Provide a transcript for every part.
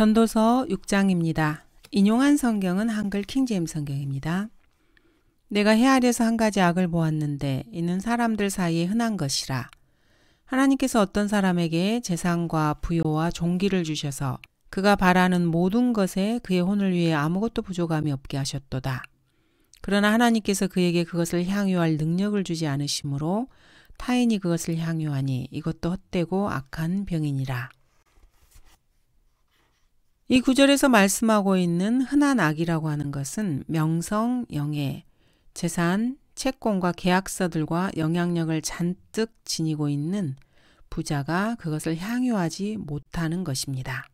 전도서 6장입니다. 인용한 성경은 한글 킹제임 성경입니다. 내가 해 아래서 한 가지 악을 보았는데 이는 사람들 사이에 흔한 것이라. 하나님께서 어떤 사람에게 재산과 부요와 종기를 주셔서 그가 바라는 모든 것에 그의 혼을 위해 아무것도 부족함이 없게 하셨도다. 그러나 하나님께서 그에게 그것을 향유할 능력을 주지 않으심으로 타인이 그것을 향유하니 이것도 헛되고 악한 병이니라. 이 구절에서 말씀하고 있는 흔한 악이라고 하는 것은 명성, 영예, 재산, 채권과 계약서들과 영향력을 잔뜩 지니고 있는 부자가 그것을 향유하지 못하는 것입니다.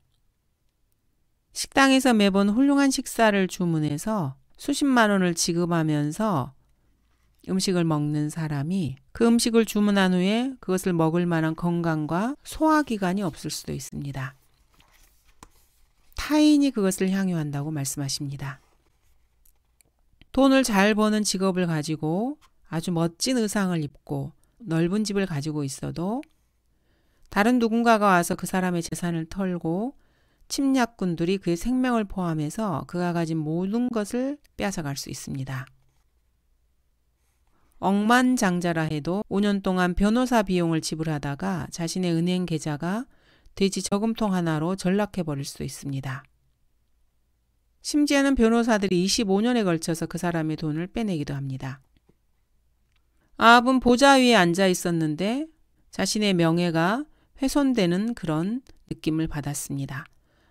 식당에서 매번 훌륭한 식사를 주문해서 수십만 원을 지급하면서 음식을 먹는 사람이 그 음식을 주문한 후에 그것을 먹을 만한 건강과 소화기관이 없을 수도 있습니다. 타인이 그것을 향유한다고 말씀하십니다. 돈을 잘 버는 직업을 가지고 아주 멋진 의상을 입고 넓은 집을 가지고 있어도 다른 누군가가 와서 그 사람의 재산을 털고 침략군들이 그의 생명을 포함해서 그가 가진 모든 것을 빼앗아갈 수 있습니다. 억만장자라 해도 5년 동안 변호사 비용을 지불하다가 자신의 은행 계좌가 돼지 저금통 하나로 전락해버릴 수 있습니다. 심지어는 변호사들이 25년에 걸쳐서 그 사람의 돈을 빼내기도 합니다. 아합은 보좌 위에 앉아 있었는데 자신의 명예가 훼손되는 그런 느낌을 받았습니다.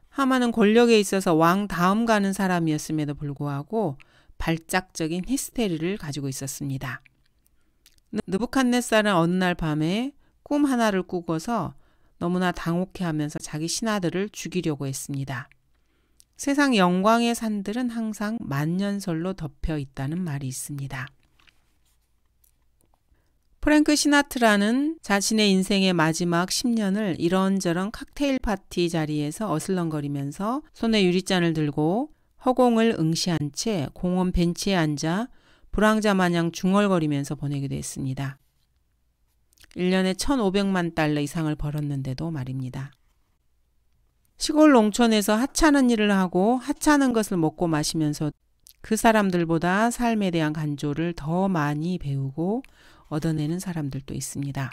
하마는 권력에 있어서 왕 다음 가는 사람이었음에도 불구하고 발작적인 히스테리를 가지고 있었습니다. 느부칸네살은 어느 날 밤에 꿈 하나를 꾸고서 너무나 당혹해하면서 자기 신하들을 죽이려고 했습니다. 세상 영광의 산들은 항상 만년설로 덮여 있다는 말이 있습니다. 프랭크 시나트라는 자신의 인생의 마지막 10년을 이런저런 칵테일 파티 자리에서 어슬렁거리면서 손에 유리잔을 들고 허공을 응시한 채 공원 벤치에 앉아 불황자 마냥 중얼거리면서 보내기도 했습니다. 1년에 1,500만 달러 이상을 벌었는데도 말입니다. 시골 농촌에서 하찮은 일을 하고 하찮은 것을 먹고 마시면서 그 사람들보다 삶에 대한 간조를 더 많이 배우고 얻어내는 사람들도 있습니다.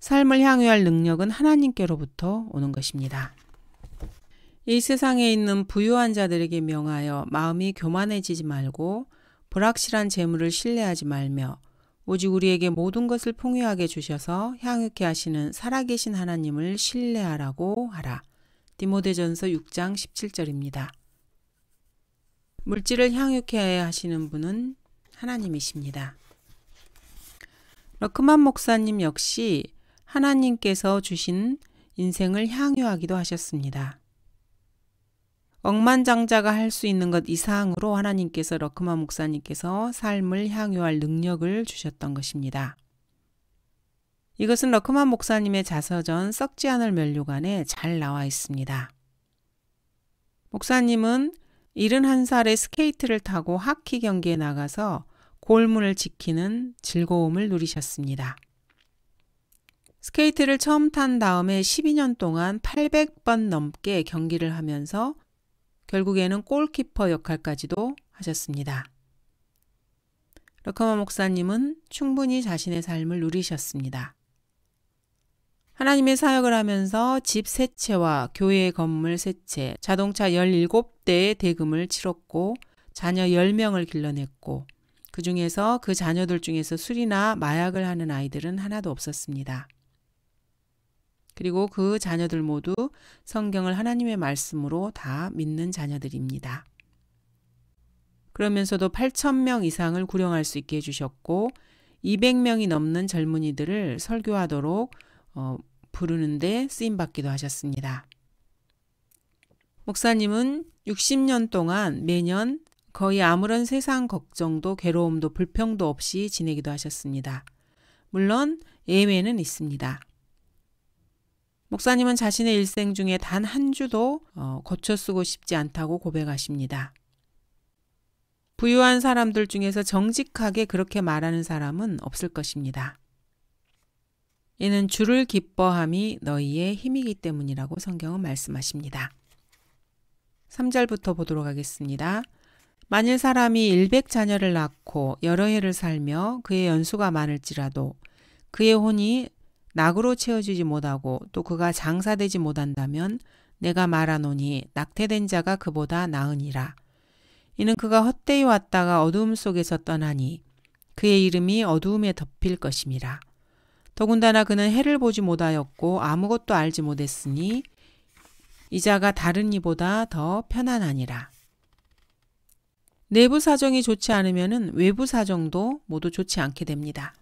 삶을 향유할 능력은 하나님께로부터 오는 것입니다. 이 세상에 있는 부유한 자들에게 명하여 마음이 교만해지지 말고 불확실한 재물을 신뢰하지 말며 오직 우리에게 모든 것을 풍요하게 주셔서 향유케 하시는 살아계신 하나님을 신뢰하라고 하라. 디모데전서 6장 17절입니다. 물질을 향유케 하시는 분은 하나님이십니다. 러크만 목사님 역시 하나님께서 주신 인생을 향유하기도 하셨습니다. 억만장자가 할 수 있는 것 이상으로 하나님께서 러크마 목사님께서 삶을 향유할 능력을 주셨던 것입니다. 이것은 러크만 목사님의 자서전 썩지 않을 면류관에 잘 나와 있습니다. 목사님은 71살에 스케이트를 타고 하키 경기에 나가서 골문을 지키는 즐거움을 누리셨습니다. 스케이트를 처음 탄 다음에 12년 동안 800번 넘게 경기를 하면서 결국에는 골키퍼 역할까지도 하셨습니다. 러커마 목사님은 충분히 자신의 삶을 누리셨습니다. 하나님의 사역을 하면서 집세 채와 교회 건물 세 채, 자동차 17대의 대금을 치렀고 자녀 10명을 길러냈고 그 중에서 그 자녀들 중에서 술이나 마약을 하는 아이들은 하나도 없었습니다. 그리고 그 자녀들 모두 성경을 하나님의 말씀으로 다 믿는 자녀들입니다. 그러면서도 8,000명 이상을 구령할 수 있게 해주셨고, 200명이 넘는 젊은이들을 설교하도록 어, 부르는데 쓰임받기도 하셨습니다. 목사님은 60년 동안 매년 거의 아무런 세상 걱정도 괴로움도 불평도 없이 지내기도 하셨습니다. 물론 예외는 있습니다. 목사님은 자신의 일생 중에 단 한 주도 어, 거쳐 쓰고 싶지 않다고 고백하십니다. 부유한 사람들 중에서 정직하게 그렇게 말하는 사람은 없을 것입니다. 이는 주를 기뻐함이 너희의 힘이기 때문이라고 성경은 말씀하십니다. 3절부터 보도록 하겠습니다. 만일 사람이 일백 자녀를 낳고 여러 해를 살며 그의 연수가 많을지라도 그의 혼이 낙으로 채워지지 못하고 또 그가 장사되지 못한다면 내가 말하노니 낙태된 자가 그보다 나으니라. 이는 그가 헛되이 왔다가 어두움 속에서 떠나니 그의 이름이 어두움에 덮일 것임이라. 더군다나 그는 해를 보지 못하였고 아무것도 알지 못했으니 이자가 다른 이보다 더 편안하니라. 내부 사정이 좋지 않으면 외부 사정도 모두 좋지 않게 됩니다.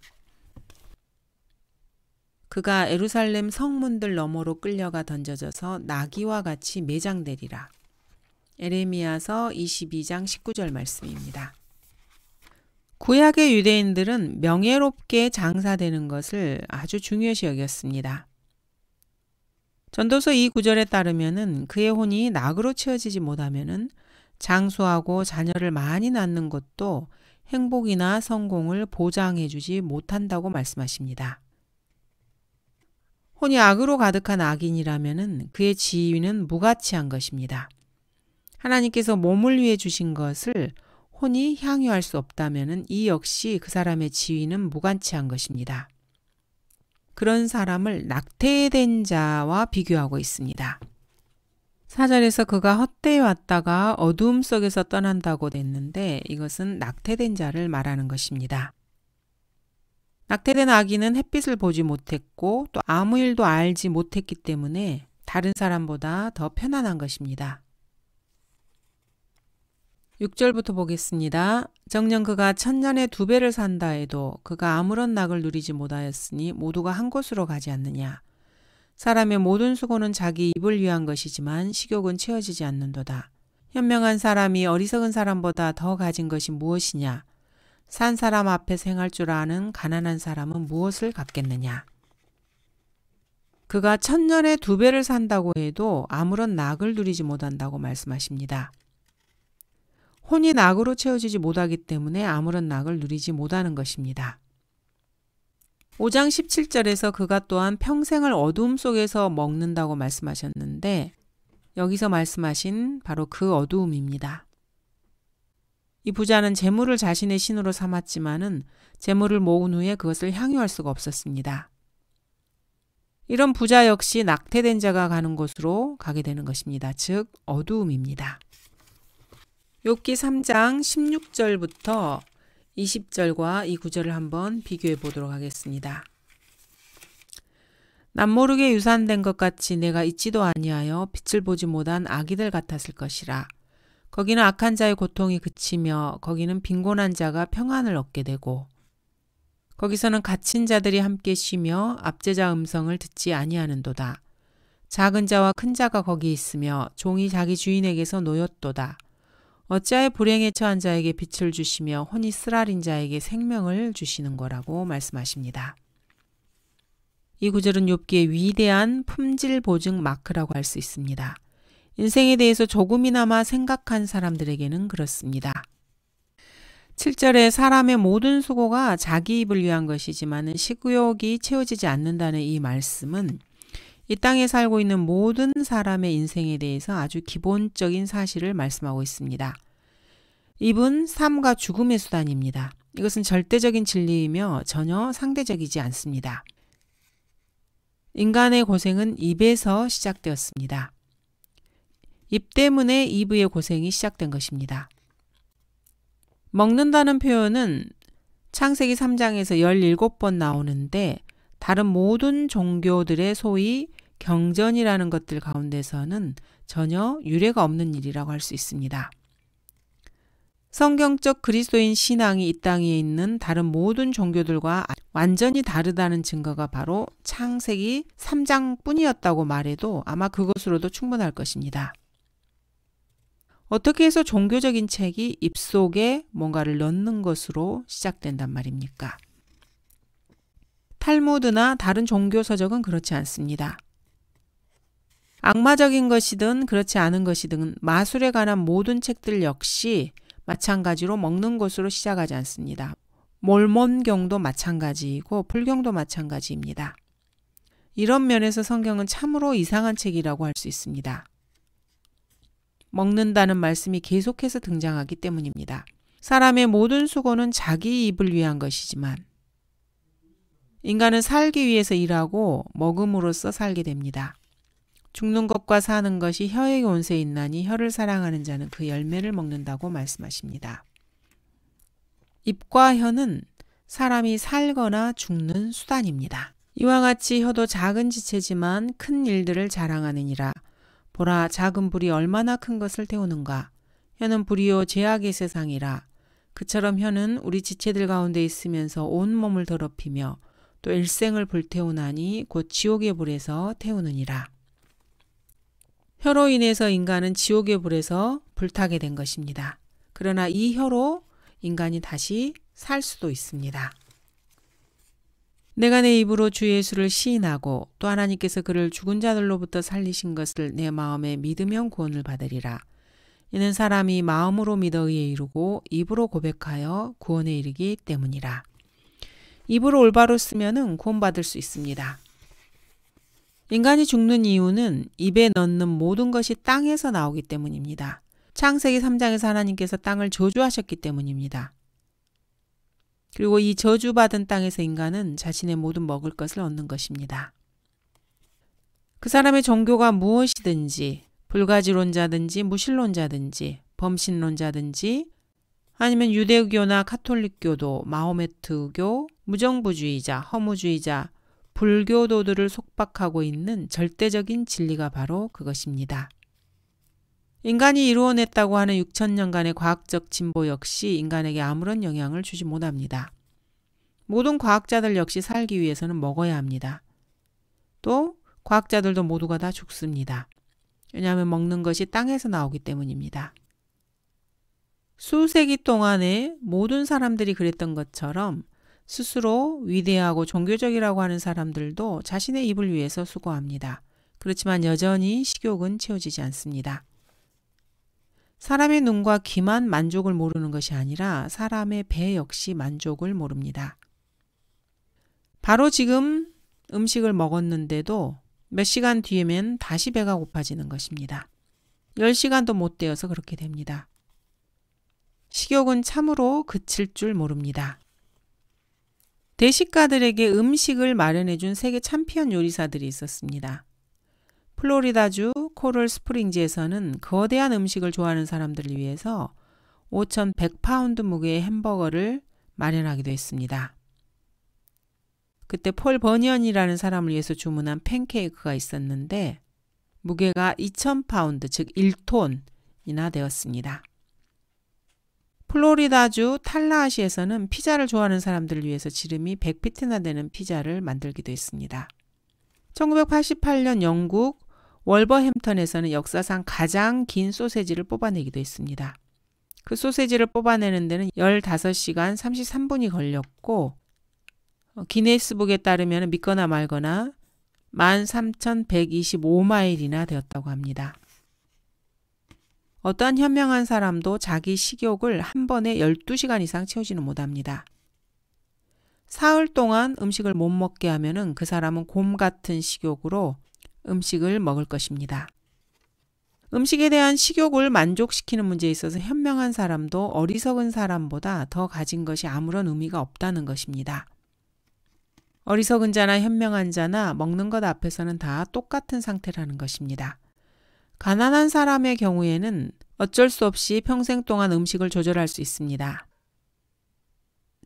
그가 에루살렘 성문들 너머로 끌려가 던져져서 나귀와 같이 매장되리라. 에레미야서 22장 19절 말씀입니다. 구약의 유대인들은 명예롭게 장사되는 것을 아주 중요시 여겼습니다. 전도서 2구절에 따르면 그의 혼이 낙으로 채워지지못하면 장수하고 자녀를 많이 낳는 것도 행복이나 성공을 보장해 주지 못한다고 말씀하십니다. 혼이 악으로 가득한 악인이라면 그의 지위는 무가치한 것입니다. 하나님께서 몸을 위해 주신 것을 혼이 향유할 수없다면이 역시 그 사람의 지위는 무가치한 것입니다. 그런 사람을 낙태된 자와 비교하고 있습니다. 사절에서 그가 헛되이 왔다가 어두움 속에서 떠난다고 됐는데 이것은 낙태된 자를 말하는 것입니다. 낙태된 아기는 햇빛을 보지 못했고 또 아무 일도 알지 못했기 때문에 다른 사람보다 더 편안한 것입니다. 6절부터 보겠습니다. 정녕 그가 천년에 두 배를 산다 해도 그가 아무런 낙을 누리지 못하였으니 모두가 한 곳으로 가지 않느냐. 사람의 모든 수고는 자기 입을 위한 것이지만 식욕은 채워지지 않는도다. 현명한 사람이 어리석은 사람보다 더 가진 것이 무엇이냐. 산 사람 앞에 생할 줄 아는 가난한 사람은 무엇을 갖겠느냐? 그가 천년에 두 배를 산다고 해도 아무런 낙을 누리지 못한다고 말씀하십니다. 혼이 낙으로 채워지지 못하기 때문에 아무런 낙을 누리지 못하는 것입니다. 5장 17절에서 그가 또한 평생을 어둠 속에서 먹는다고 말씀하셨는데 여기서 말씀하신 바로 그 어두움입니다. 이 부자는 재물을 자신의 신으로 삼았지만은 재물을 모은 후에 그것을 향유할 수가 없었습니다. 이런 부자 역시 낙태된 자가 가는 곳으로 가게 되는 것입니다. 즉 어두움입니다. 욥기 3장 16절부터 20절과 이 구절을 한번 비교해 보도록 하겠습니다. 남모르게 유산된 것 같이 내가 있지도 아니하여 빛을 보지 못한 아기들 같았을 것이라. 거기는 악한 자의 고통이 그치며 거기는 빈곤한 자가 평안을 얻게 되고 거기서는 갇힌 자들이 함께 쉬며 압제자 음성을 듣지 아니하는도다. 작은 자와 큰 자가 거기 있으며 종이 자기 주인에게서 놓였도다. 어찌하여 불행에 처한 자에게 빛을 주시며 혼이 쓰라린 자에게 생명을 주시는 거라고 말씀하십니다. 이 구절은 욥기의 위대한 품질 보증 마크라고 할 수 있습니다. 인생에 대해서 조금이나마 생각한 사람들에게는 그렇습니다. 7절에 사람의 모든 수고가 자기 입을 위한 것이지만 식욕이 채워지지 않는다는 이 말씀은 이 땅에 살고 있는 모든 사람의 인생에 대해서 아주 기본적인 사실을 말씀하고 있습니다. 입은 삶과 죽음의 수단입니다. 이것은 절대적인 진리이며 전혀 상대적이지 않습니다. 인간의 고생은 입에서 시작되었습니다. 입 때문에 이브의 고생이 시작된 것입니다. 먹는다는 표현은 창세기 3장에서 17번 나오는데 다른 모든 종교들의 소위 경전이라는 것들 가운데서는 전혀 유례가 없는 일이라고 할 수 있습니다. 성경적 그리스도인 신앙이 이 땅에 있는 다른 모든 종교들과 완전히 다르다는 증거가 바로 창세기 3장 뿐이었다고 말해도 아마 그것으로도 충분할 것입니다. 어떻게 해서 종교적인 책이 입속에 뭔가를 넣는 것으로 시작된단 말입니까? 탈무드나 다른 종교 서적은 그렇지 않습니다. 악마적인 것이든 그렇지 않은 것이든 마술에 관한 모든 책들 역시 마찬가지로 먹는 것으로 시작하지 않습니다. 몰몬경도 마찬가지이고 불경도 마찬가지입니다. 이런 면에서 성경은 참으로 이상한 책이라고 할 수 있습니다. 먹는다는 말씀이 계속해서 등장하기 때문입니다. 사람의 모든 수고는 자기 입을 위한 것이지만 인간은 살기 위해서 일하고 먹음으로써 살게 됩니다. 죽는 것과 사는 것이 혀의 온세에 있나니 혀를 사랑하는 자는 그 열매를 먹는다고 말씀하십니다. 입과 혀는 사람이 살거나 죽는 수단입니다. 이와 같이 혀도 작은 지체지만 큰 일들을 자랑하느니라 보라 작은 불이 얼마나 큰 것을 태우는가. 혀는 불이요 제약의 세상이라. 그처럼 혀는 우리 지체들 가운데 있으면서 온 몸을 더럽히며 또 일생을 불태우나니 곧 지옥의 불에서 태우느니라. 혀로 인해서 인간은 지옥의 불에서 불타게 된 것입니다. 그러나 이 혀로 인간이 다시 살 수도 있습니다. 내가 내 입으로 주 예수를 시인하고 또 하나님께서 그를 죽은 자들로부터 살리신 것을 내 마음에 믿으면 구원을 받으리라. 이는 사람이 마음으로 믿어 의에 이르고 입으로 고백하여 구원에 이르기 때문이라. 입으로 올바로 쓰면은 구원받을 수 있습니다. 인간이 죽는 이유는 입에 넣는 모든 것이 땅에서 나오기 때문입니다. 창세기 3장에서 하나님께서 땅을 저주하셨기 때문입니다. 그리고 이 저주받은 땅에서 인간은 자신의 모든 먹을 것을 얻는 것입니다. 그 사람의 종교가 무엇이든지 불가지론자든지 무신론자든지 범신론자든지 아니면 유대교나 카톨릭교도 마호메트교 무정부주의자 허무주의자 불교도들을 속박하고 있는 절대적인 진리가 바로 그것입니다. 인간이 이루어냈다고 하는 6천년간의 과학적 진보 역시 인간에게 아무런 영향을 주지 못합니다. 모든 과학자들 역시 살기 위해서는 먹어야 합니다. 또 과학자들도 모두가 다 죽습니다. 왜냐하면 먹는 것이 땅에서 나오기 때문입니다. 수세기 동안에 모든 사람들이 그랬던 것처럼 스스로 위대하고 종교적이라고 하는 사람들도 자신의 입을 위해서 수고합니다. 그렇지만 여전히 식욕은 채워지지 않습니다. 사람의 눈과 귀만 만족을 모르는 것이 아니라 사람의 배 역시 만족을 모릅니다. 바로 지금 음식을 먹었는데도 몇 시간 뒤에면 다시 배가 고파지는 것입니다. 10시간도 못 되어서 그렇게 됩니다. 식욕은 참으로 그칠 줄 모릅니다. 대식가들에게 음식을 마련해준 세계 참피언 요리사들이 있었습니다. 플로리다주 코럴 스프링지에서는 거대한 음식을 좋아하는 사람들을 위해서 5,100파운드 무게의 햄버거를 마련하기도 했습니다. 그때 폴 버니언이라는 사람을 위해서 주문한 팬케이크가 있었는데 무게가 2,000파운드, 즉 1톤이나 되었습니다. 플로리다주 탈라하시에서는 피자를 좋아하는 사람들을 위해서 지름이 100피트나 되는 피자를 만들기도 했습니다. 1988년 영국 월버햄턴에서는 역사상 가장 긴 소세지를 뽑아내기도 했습니다. 그 소세지를 뽑아내는 데는 15시간 33분이 걸렸고 어, 기네스북에 따르면 믿거나 말거나 13,125마일이나 되었다고 합니다. 어떠한 현명한 사람도 자기 식욕을 한 번에 12시간 이상 채우지는 못합니다. 사흘 동안 음식을 못 먹게 하면그 사람은 곰 같은 식욕으로 음식을 먹을 것입니다. 음식에 대한 식욕을 만족시키는 문제에 있어서 현명한 사람도 어리석은 사람보다 더 가진 것이 아무런 의미가 없다는 것입니다. 어리석은 자나 현명한 자나 먹는 것 앞에서는 다 똑같은 상태라는 것입니다. 가난한 사람의 경우에는 어쩔 수 없이 평생 동안 음식을 조절할 수 있습니다.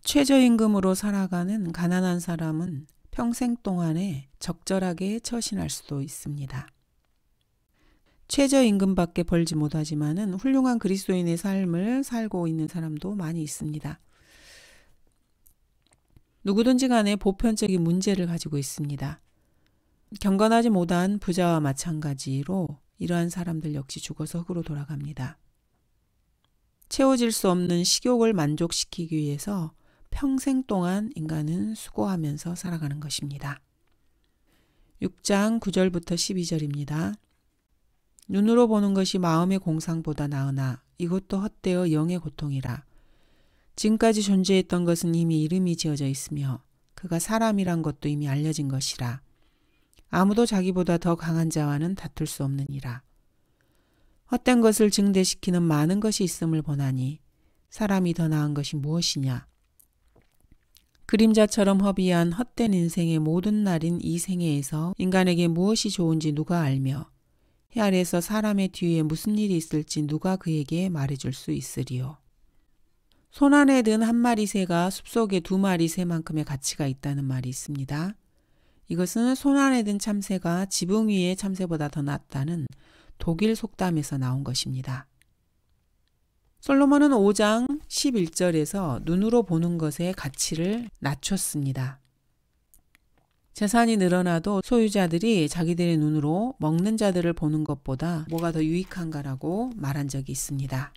최저임금으로 살아가는 가난한 사람은 평생 동안에 적절하게 처신할 수도 있습니다. 최저임금밖에 벌지 못하지만은 훌륭한 그리스도인의 삶을 살고 있는 사람도 많이 있습니다. 누구든지 간에 보편적인 문제를 가지고 있습니다. 경건하지 못한 부자와 마찬가지로 이러한 사람들 역시 죽어서 흙으로 돌아갑니다. 채워질 수 없는 식욕을 만족시키기 위해서 평생 동안 인간은 수고하면서 살아가는 것입니다. 6장 9절부터 12절입니다. 눈으로 보는 것이 마음의 공상보다 나으나 이것도 헛되어 영의 고통이라. 지금까지 존재했던 것은 이미 이름이 지어져 있으며 그가 사람이란 것도 이미 알려진 것이라. 아무도 자기보다 더 강한 자와는 다툴 수 없느니라. 헛된 것을 증대시키는 많은 것이 있음을 보나니 사람이 더 나은 것이 무엇이냐? 그림자처럼 허비한 헛된 인생의 모든 날인 이 생애에서 인간에게 무엇이 좋은지 누가 알며 해 아래에서 사람의 뒤에 무슨 일이 있을지 누가 그에게 말해줄 수 있으리요. 손안에 든 한 마리 새가 숲속에 두 마리 새만큼의 가치가 있다는 말이 있습니다. 이것은 손안에 든 참새가 지붕 위의 참새보다 더 낫다는 독일 속담에서 나온 것입니다. 솔로몬은 5장 11절에서 눈으로 보는 것의 가치를 낮췄습니다. 재산이 늘어나도 소유자들이 자기들의 눈으로 먹는 자들을 보는 것보다 뭐가 더 유익한가라고 말한 적이 있습니다.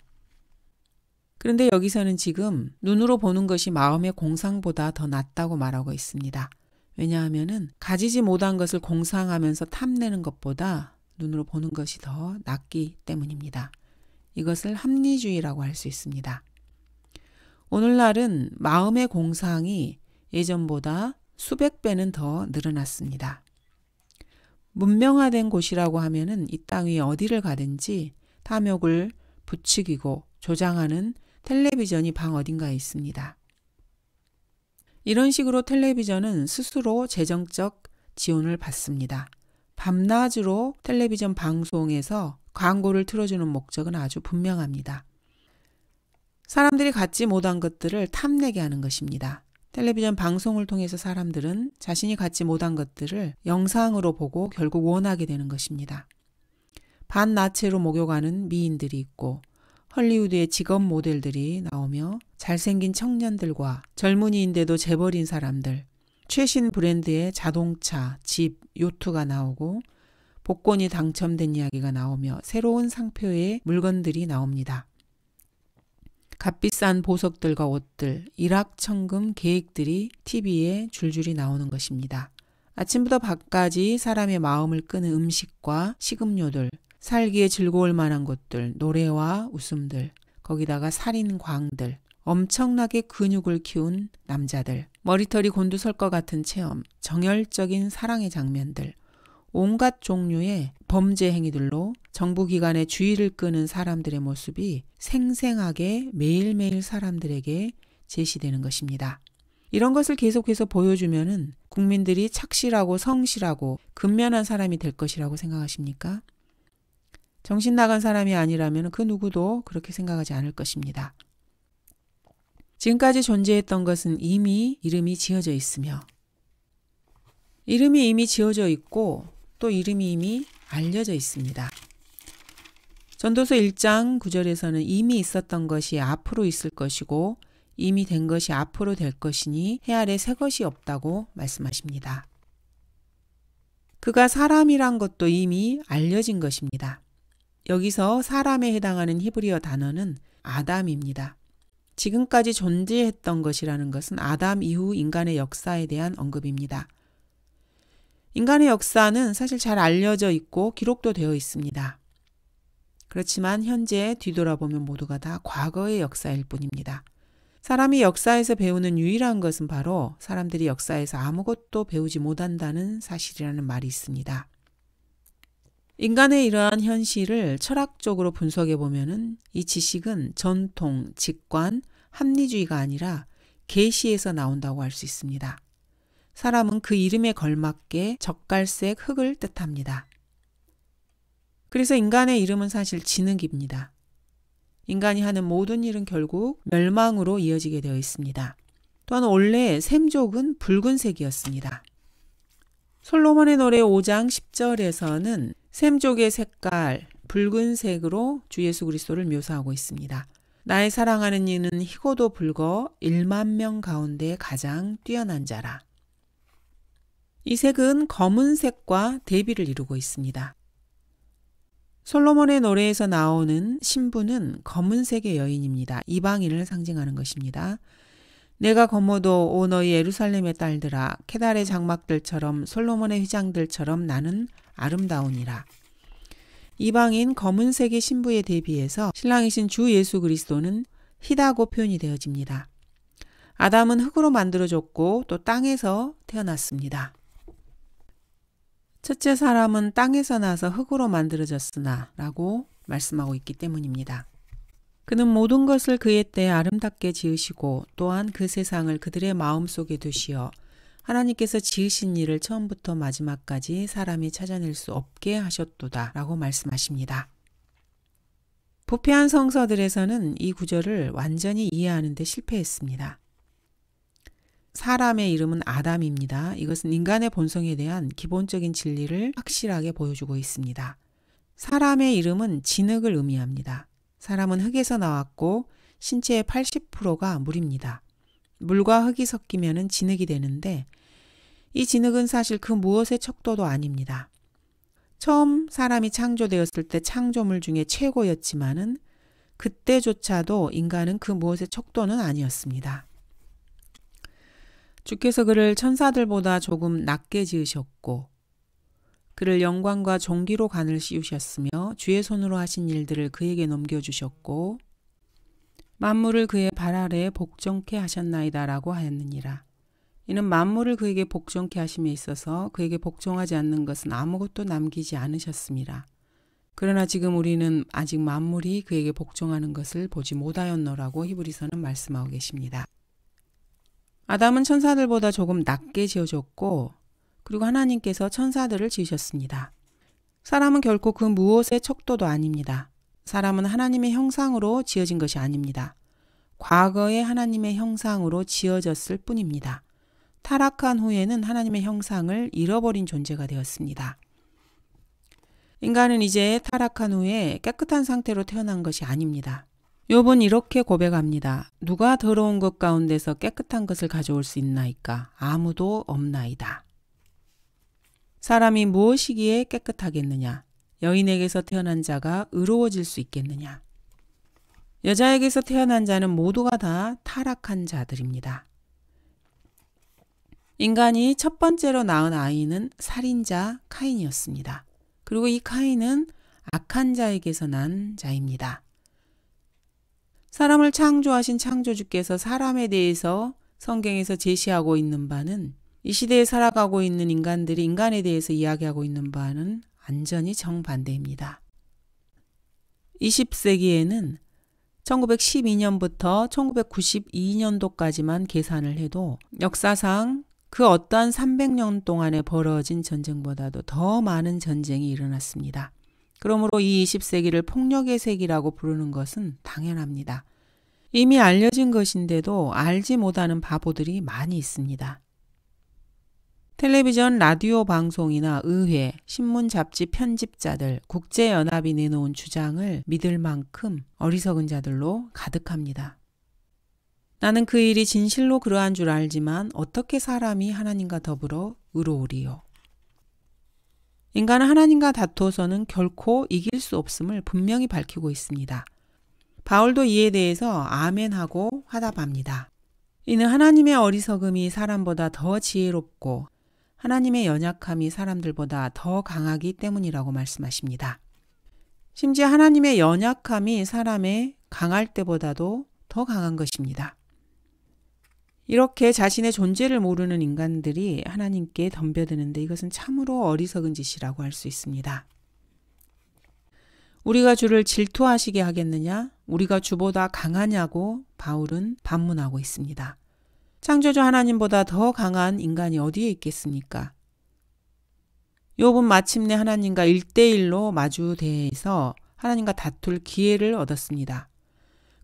그런데 여기서는 지금 눈으로 보는 것이 마음의 공상보다 더 낫다고 말하고 있습니다. 왜냐하면은 가지지 못한 것을 공상하면서 탐내는 것보다 눈으로 보는 것이 더 낫기 때문입니다. 이것을 합리주의라고 할 수 있습니다. 오늘날은 마음의 공상이 예전보다 수백 배는 더 늘어났습니다. 문명화된 곳이라고 하면은 이땅이 어디를 가든지 탐욕을 부추기고 조장하는 텔레비전이 방 어딘가에 있습니다. 이런 식으로 텔레비전은 스스로 재정적 지원을 받습니다. 밤낮으로 텔레비전 방송에서 광고를 틀어주는 목적은 아주 분명합니다. 사람들이 갖지 못한 것들을 탐내게 하는 것입니다. 텔레비전 방송을 통해서 사람들은 자신이 갖지 못한 것들을 영상으로 보고 결국 원하게 되는 것입니다. 반나체로 목욕하는 미인들이 있고 헐리우드의 직업 모델들이 나오며 잘생긴 청년들과 젊은이인데도 재벌인 사람들, 최신 브랜드의 자동차, 집, 요트가 나오고 복권이 당첨된 이야기가 나오며 새로운 상표의 물건들이 나옵니다. 값비싼 보석들과 옷들, 일확천금 계획들이 TV에 줄줄이 나오는 것입니다. 아침부터 밤까지 사람의 마음을 끄는 음식과 식음료들, 살기에 즐거울 만한 것들, 노래와 웃음들, 거기다가 살인광들, 엄청나게 근육을 키운 남자들, 머리털이 곤두설 것 같은 체험, 정열적인 사랑의 장면들, 온갖 종류의 범죄 행위들로 정부기관의 주의를 끄는 사람들의 모습이 생생하게 매일매일 사람들에게 제시되는 것입니다. 이런 것을 계속해서 보여주면은 국민들이 착실하고 성실하고 근면한 사람이 될 것이라고 생각하십니까? 정신 나간 사람이 아니라면 그 누구도 그렇게 생각하지 않을 것입니다. 지금까지 존재했던 것은 이미 이름이 지어져 있으며 이름이 이미 지어져 있고 또 이름이 이미 알려져 있습니다. 전도서 1장 9절에서는 이미 있었던 것이 앞으로 있을 것이고 이미 된 것이 앞으로 될 것이니 해 아래 새 것이 없다고 말씀하십니다. 그가 사람이란 것도 이미 알려진 것입니다. 여기서 사람에 해당하는 히브리어 단어는 아담입니다. 지금까지 존재했던 것이라는 것은 아담 이후 인간의 역사에 대한 언급입니다. 인간의 역사는 사실 잘 알려져 있고 기록도 되어 있습니다. 그렇지만 현재 뒤돌아보면 모두가 다 과거의 역사일 뿐입니다. 사람이 역사에서 배우는 유일한 것은 바로 사람들이 역사에서 아무것도 배우지 못한다는 사실이라는 말이 있습니다. 인간의 이러한 현실을 철학적으로 분석해 보면은 이 지식은 전통, 직관, 합리주의가 아니라 계시에서 나온다고 할 수 있습니다. 사람은 그 이름에 걸맞게 적갈색 흙을 뜻합니다. 그래서 인간의 이름은 사실 진흙입니다. 인간이 하는 모든 일은 결국 멸망으로 이어지게 되어 있습니다. 또한 원래 샘족은 붉은색이었습니다. 솔로몬의 노래 5장 10절에서는 샘족의 색깔, 붉은색으로 주 예수 그리스도를 묘사하고 있습니다. 나의 사랑하는 이는 희고도 붉어 1만 명 가운데 가장 뛰어난 자라. 이 색은 검은색과 대비를 이루고 있습니다. 솔로몬의 노래에서 나오는 신부는 검은색의 여인입니다. 이방인을 상징하는 것입니다. 내가 거머도 오 너희 예루살렘의 딸들아 케달의 장막들처럼 솔로몬의 휘장들처럼 나는 아름다우니라. 이방인 검은색의 신부에 대비해서 신랑이신 주 예수 그리스도는 희다고 표현이 되어집니다. 아담은 흙으로 만들어졌고 또 땅에서 태어났습니다. 첫째 사람은 땅에서 나서 흙으로 만들어졌으나 라고 말씀하고 있기 때문입니다. 그는 모든 것을 그의 때에 아름답게 지으시고 또한 그 세상을 그들의 마음속에 두시어 하나님께서 지으신 일을 처음부터 마지막까지 사람이 찾아낼 수 없게 하셨도다 라고 말씀하십니다. 부패한 성서들에서는 이 구절을 완전히 이해하는 데 실패했습니다. 사람의 이름은 아담입니다. 이것은 인간의 본성에 대한 기본적인 진리를 확실하게 보여주고 있습니다. 사람의 이름은 진흙을 의미합니다. 사람은 흙에서 나왔고 신체의 80%가 물입니다. 물과 흙이 섞이면 진흙이 되는데 이 진흙은 사실 그 무엇의 척도도 아닙니다. 처음 사람이 창조되었을 때 창조물 중에 최고였지만은 그때조차도 인간은 그 무엇의 척도는 아니었습니다. 주께서 그를 천사들보다 조금 낮게 지으셨고 그를 영광과 종기로 간을 씌우셨으며 주의 손으로 하신 일들을 그에게 넘겨주셨고 만물을 그의 발 아래에 복종케 하셨나이다라고 하였느니라. 이는 만물을 그에게 복종케 하심에 있어서 그에게 복종하지 않는 것은 아무것도 남기지 않으셨습니다. 그러나 지금 우리는 아직 만물이 그에게 복종하는 것을 보지 못하였노라고 히브리서는 말씀하고 계십니다. 아담은 천사들보다 조금 낮게 지어졌고 그리고 하나님께서 천사들을 지으셨습니다. 사람은 결코 그 무엇의 척도도 아닙니다. 사람은 하나님의 형상으로 지어진 것이 아닙니다. 과거에 하나님의 형상으로 지어졌을 뿐입니다. 타락한 후에는 하나님의 형상을 잃어버린 존재가 되었습니다. 인간은 이제 타락한 후에 깨끗한 상태로 태어난 것이 아닙니다. 욥은 이렇게 고백합니다. 누가 더러운 것 가운데서 깨끗한 것을 가져올 수 있나이까 아무도 없나이다. 사람이 무엇이기에 깨끗하겠느냐? 여인에게서 태어난 자가 의로워질 수 있겠느냐? 여자에게서 태어난 자는 모두가 다 타락한 자들입니다. 인간이 첫 번째로 낳은 아이는 살인자 카인이었습니다. 그리고 이 카인은 악한 자에게서 난 자입니다. 사람을 창조하신 창조주께서 사람에 대해서 성경에서 제시하고 있는 바는 이 시대에 살아가고 있는 인간들이 인간에 대해서 이야기하고 있는 바는 완전히 정반대입니다. 20세기에는 1912년부터 1992년도까지만 계산을 해도 역사상 그 어떠한 300년 동안에 벌어진 전쟁보다도 더 많은 전쟁이 일어났습니다. 그러므로 이 20세기를 폭력의 세기라고 부르는 것은 당연합니다. 이미 알려진 것인데도 알지 못하는 바보들이 많이 있습니다. 텔레비전, 라디오 방송이나 의회, 신문 잡지 편집자들, 국제연합이 내놓은 주장을 믿을 만큼 어리석은 자들로 가득합니다. 나는 그 일이 진실로 그러한 줄 알지만 어떻게 사람이 하나님과 더불어 의로우리요. 인간은 하나님과 다투어서는 결코 이길 수 없음을 분명히 밝히고 있습니다. 바울도 이에 대해서 아멘하고 화답합니다. 이는 하나님의 어리석음이 사람보다 더 지혜롭고 하나님의 연약함이 사람들보다 더 강하기 때문이라고 말씀하십니다. 심지어 하나님의 연약함이 사람의 강할 때보다도 더 강한 것입니다. 이렇게 자신의 존재를 모르는 인간들이 하나님께 덤벼드는데 이것은 참으로 어리석은 짓이라고 할 수 있습니다. 우리가 주를 질투하시게 하겠느냐? 우리가 주보다 강하냐고 바울은 반문하고 있습니다. 창조주 하나님보다 더 강한 인간이 어디에 있겠습니까? 욥은 마침내 하나님과 일대일로 마주대해서 하나님과 다툴 기회를 얻었습니다.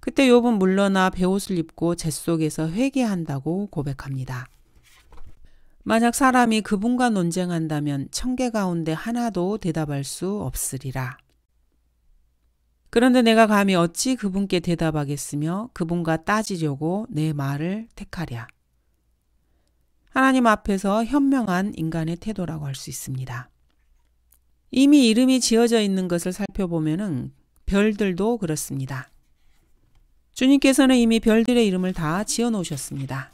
그때 욥은 물러나 베옷을 입고 재 속에서 회개한다고 고백합니다. 만약 사람이 그분과 논쟁한다면 천 개 가운데 하나도 대답할 수 없으리라. 그런데 내가 감히 어찌 그분께 대답하겠으며 그분과 따지려고 내 말을 택하랴. 하나님 앞에서 현명한 인간의 태도라고 할 수 있습니다. 이미 이름이 지어져 있는 것을 살펴보면 별들도 그렇습니다. 주님께서는 이미 별들의 이름을 다 지어 놓으셨습니다.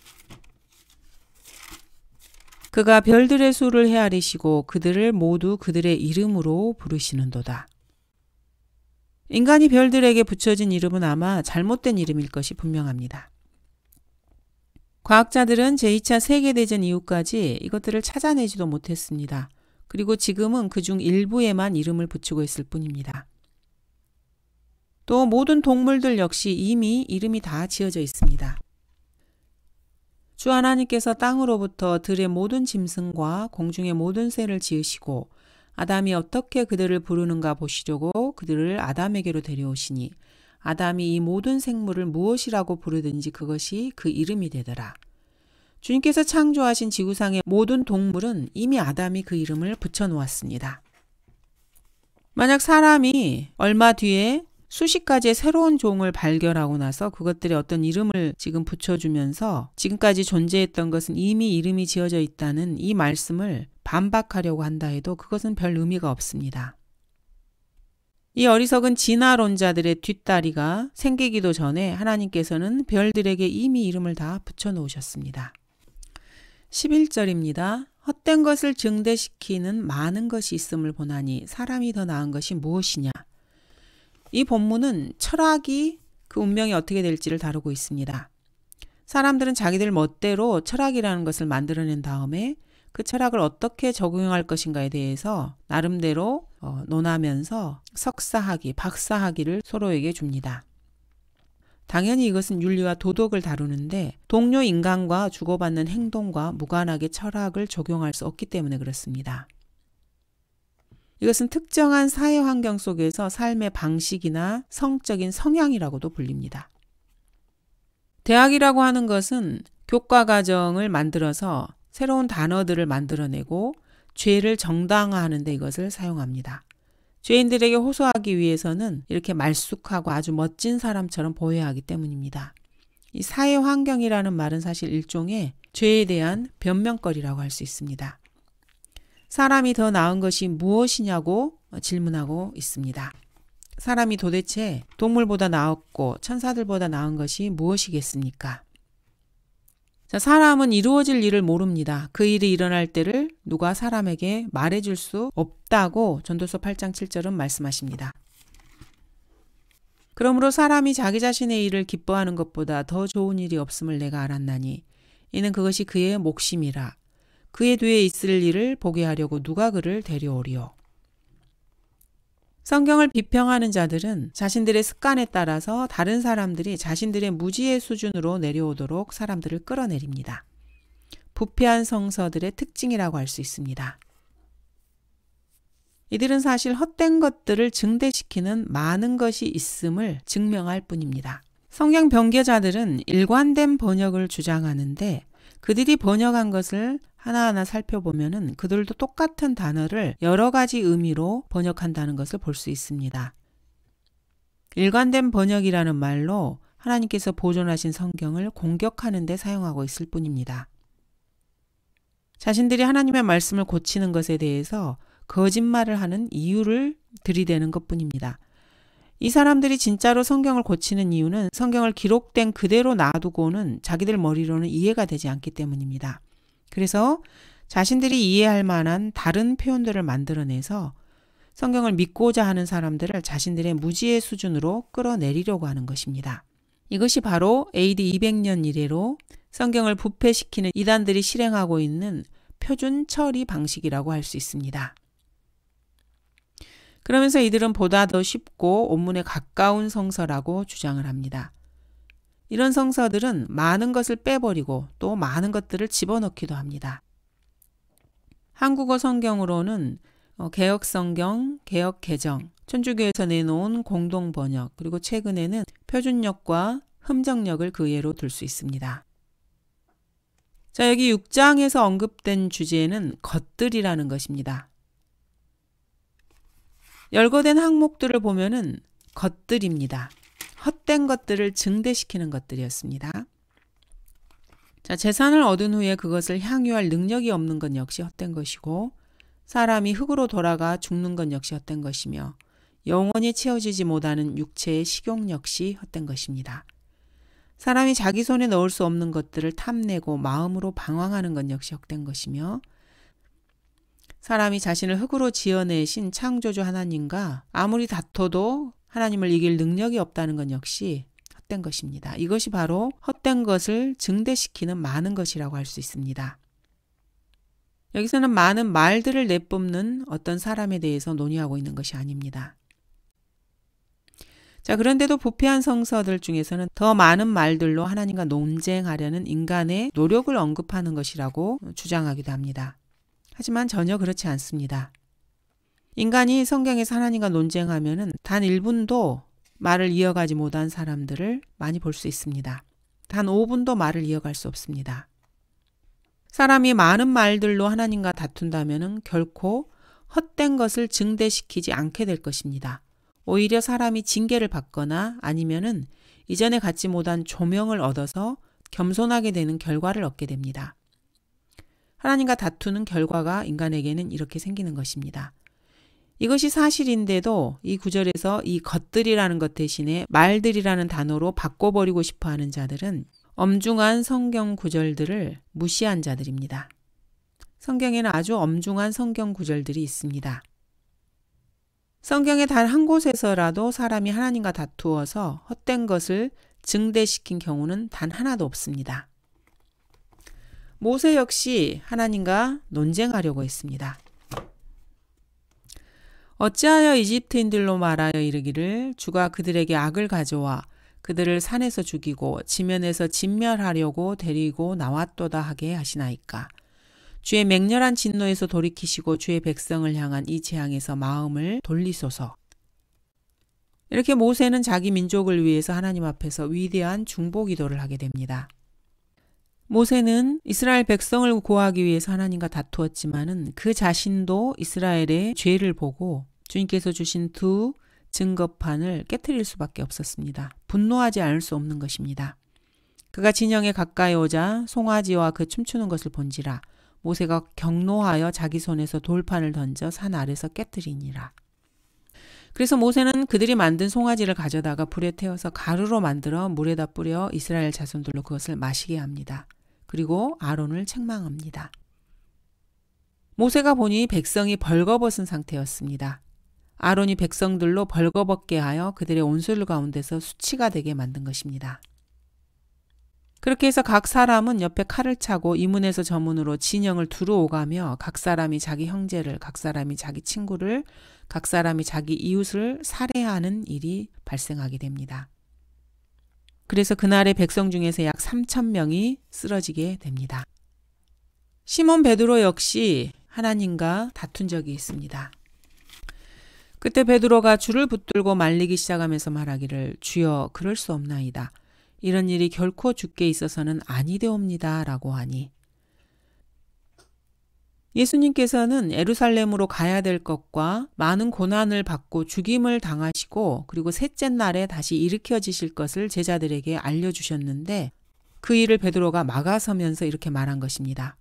그가 별들의 수를 헤아리시고 그들을 모두 그들의 이름으로 부르시는도다. 인간이 별들에게 붙여진 이름은 아마 잘못된 이름일 것이 분명합니다. 과학자들은 제2차 세계대전 이후까지 이것들을 찾아내지도 못했습니다. 그리고 지금은 그 중 일부에만 이름을 붙이고 있을 뿐입니다. 또 모든 동물들 역시 이미 이름이 다 지어져 있습니다. 주 하나님께서 땅으로부터 들의 모든 짐승과 공중의 모든 새를 지으시고 아담이 어떻게 그들을 부르는가 보시려고 그들을 아담에게로 데려오시니 아담이 이 모든 생물을 무엇이라고 부르든지 그것이 그 이름이 되더라. 주님께서 창조하신 지구상의 모든 동물은 이미 아담이 그 이름을 붙여놓았습니다. 만약 사람이 얼마 뒤에 수십 가지의 새로운 종을 발견하고 나서 그것들이 어떤 이름을 지금 붙여주면서 지금까지 존재했던 것은 이미 이름이 지어져 있다는 이 말씀을 반박하려고 한다 해도 그것은 별 의미가 없습니다. 이 어리석은 진화론자들의 뒷다리가 생기기도 전에 하나님께서는 별들에게 이미 이름을 다 붙여놓으셨습니다. 11절입니다. 헛된 것을 증대시키는 많은 것이 있음을 보나니 사람이 더 나은 것이 무엇이냐? 이 본문은 철학이 그 운명이 어떻게 될지를 다루고 있습니다. 사람들은 자기들 멋대로 철학이라는 것을 만들어낸 다음에 그 철학을 어떻게 적용할 것인가에 대해서 나름대로 어, 논하면서 석사학위, 박사학위를 서로에게 줍니다. 당연히 이것은 윤리와 도덕을 다루는데 동료 인간과 주고받는 행동과 무관하게 철학을 적용할 수 없기 때문에 그렇습니다. 이것은 특정한 사회 환경 속에서 삶의 방식이나 성적인 성향이라고도 불립니다. 대학이라고 하는 것은 교과 과정을 만들어서 새로운 단어들을 만들어내고 죄를 정당화하는 데 이것을 사용합니다. 죄인들에게 호소하기 위해서는 이렇게 말쑥하고 아주 멋진 사람처럼 보여야 하기 때문입니다. 이 사회 환경이라는 말은 사실 일종의 죄에 대한 변명거리라고 할 수 있습니다. 사람이 더 나은 것이 무엇이냐고 질문하고 있습니다. 사람이 도대체 동물보다 나았고 천사들보다 나은 것이 무엇이겠습니까? 자, 사람은 이루어질 일을 모릅니다. 그 일이 일어날 때를 누가 사람에게 말해줄 수 없다고 전도서 8장 7절은 말씀하십니다. 그러므로 사람이 자기 자신의 일을 기뻐하는 것보다 더 좋은 일이 없음을 내가 알았나니 이는 그것이 그의 몫임이라 그의 뒤에 있을 일을 보게 하려고 누가 그를 데려오리요. 성경을 비평하는 자들은 자신들의 습관에 따라서 다른 사람들이 자신들의 무지의 수준으로 내려오도록 사람들을 끌어내립니다. 부패한 성서들의 특징이라고 할 수 있습니다. 이들은 사실 헛된 것들을 증대시키는 많은 것이 있음을 증명할 뿐입니다. 성경 변개자들은 일관된 번역을 주장하는데 그들이 번역한 것을 하나하나 살펴보면 그들도 똑같은 단어를 여러 가지 의미로 번역한다는 것을 볼 수 있습니다. 일관된 번역이라는 말로 하나님께서 보존하신 성경을 공격하는 데 사용하고 있을 뿐입니다. 자신들이 하나님의 말씀을 고치는 것에 대해서 거짓말을 하는 이유를 들이대는 것 뿐입니다. 이 사람들이 진짜로 성경을 고치는 이유는 성경을 기록된 그대로 놔두고는 자기들 머리로는 이해가 되지 않기 때문입니다. 그래서 자신들이 이해할 만한 다른 표현들을 만들어내서 성경을 믿고자 하는 사람들을 자신들의 무지의 수준으로 끌어내리려고 하는 것입니다. 이것이 바로 AD 200년 이래로 성경을 부패시키는 이단들이 실행하고 있는 표준 처리 방식이라고 할 수 있습니다. 그러면서 이들은 보다 더 쉽고 온문에 가까운 성서라고 주장을 합니다. 이런 성서들은 많은 것을 빼버리고 또 많은 것들을 집어넣기도 합니다. 한국어 성경으로는 어, 개혁 성경, 개혁 개정, 천주교에서 내놓은 공동 번역, 그리고 최근에는 표준역과 흠정역을 그 예로 들 수 있습니다. 자, 여기 6장에서 언급된 주제는 것들이라는 것입니다. 열거된 항목들을 보면은 것들입니다. 헛된 것들을 증대시키는 것들이었습니다. 자, 재산을 얻은 후에 그것을 향유할 능력이 없는 건 역시 헛된 것이고, 사람이 흙으로 돌아가 죽는 건 역시 헛된 것이며, 영원히 채워지지 못하는 육체의 식욕 역시 헛된 것입니다. 사람이 자기 손에 넣을 수 없는 것들을 탐내고 마음으로 방황하는 건 역시 헛된 것이며, 사람이 자신을 흙으로 지어내신 창조주 하나님과 아무리 다퉈도 하나님을 이길 능력이 없다는 건 역시 헛된 것입니다. 이것이 바로 헛된 것을 증대시키는 많은 것이라고 할 수 있습니다. 여기서는 많은 말들을 내뿜는 어떤 사람에 대해서 논의하고 있는 것이 아닙니다. 자, 그런데도 부패한 성서들 중에서는 더 많은 말들로 하나님과 논쟁하려는 인간의 노력을 언급하는 것이라고 주장하기도 합니다. 하지만 전혀 그렇지 않습니다. 인간이 성경에서 하나님과 논쟁하면단 1분도 말을 이어가지 못한 사람들을 많이 볼 수 있습니다. 단 5분도 말을 이어갈 수 없습니다. 사람이 많은 말들로 하나님과 다툰다면 결코 헛된 것을 증대시키지 않게 될 것입니다. 오히려 사람이 징계를 받거나 아니면은 이전에 갖지 못한 조명을 얻어서 겸손하게 되는 결과를 얻게 됩니다. 하나님과 다투는 결과가 인간에게는 이렇게 생기는 것입니다. 이것이 사실인데도 이 구절에서 이 것들이라는 것 대신에 말들이라는 단어로 바꿔버리고 싶어 하는 자들은 엄중한 성경 구절들을 무시한 자들입니다. 성경에는 아주 엄중한 성경 구절들이 있습니다. 성경의 단 한 곳에서라도 사람이 하나님과 다투어서 헛된 것을 증대시킨 경우는 단 하나도 없습니다. 모세 역시 하나님과 논쟁하려고 했습니다. 어찌하여 이집트인들로 말하여 이르기를 주가 그들에게 악을 가져와 그들을 산에서 죽이고 지면에서 진멸하려고 데리고 나왔도다 하게 하시나이까. 주의 맹렬한 진노에서 돌이키시고 주의 백성을 향한 이 재앙에서 마음을 돌리소서. 이렇게 모세는 자기 민족을 위해서 하나님 앞에서 위대한 중보 기도를 하게 됩니다. 모세는 이스라엘 백성을 구하기 위해서 하나님과 다투었지만은 그 자신도 이스라엘의 죄를 보고 주님께서 주신 두 증거판을 깨뜨릴 수밖에 없었습니다. 분노하지 않을 수 없는 것입니다. 그가 진영에 가까이 오자 송아지와 그 춤추는 것을 본지라 모세가 경로하여 자기 손에서 돌판을 던져 산 아래서 깨뜨리니라. 그래서 모세는 그들이 만든 송아지를 가져다가 불에 태워서 가루로 만들어 물에다 뿌려 이스라엘 자손들로 그것을 마시게 합니다. 그리고 아론을 책망합니다. 모세가 보니 백성이 벌거벗은 상태였습니다. 아론이 백성들로 벌거벗게 하여 그들의 온술 가운데서 수치가 되게 만든 것입니다. 그렇게 해서 각 사람은 옆에 칼을 차고 이문에서 저문으로 진영을 두루 오가며 각 사람이 자기 형제를, 각 사람이 자기 친구를, 각 사람이 자기 이웃을 살해하는 일이 발생하게 됩니다. 그래서 그날의 백성 중에서 약 3천 명이 쓰러지게 됩니다. 시몬 베드로 역시 하나님과 다툰 적이 있습니다. 그때 베드로가 줄을 붙들고 말리기 시작하면서 말하기를 주여 그럴 수 없나이다. 이런 일이 결코 죽게 있어서는 아니되옵니다라고 하니 예수님께서는 에루살렘으로 가야 될 것과 많은 고난을 받고 죽임을 당하시고 그리고 셋째 날에 다시 일으켜지실 것을 제자들에게 알려주셨는데 그 일을 베드로가 막아서면서 이렇게 말한 것입니다.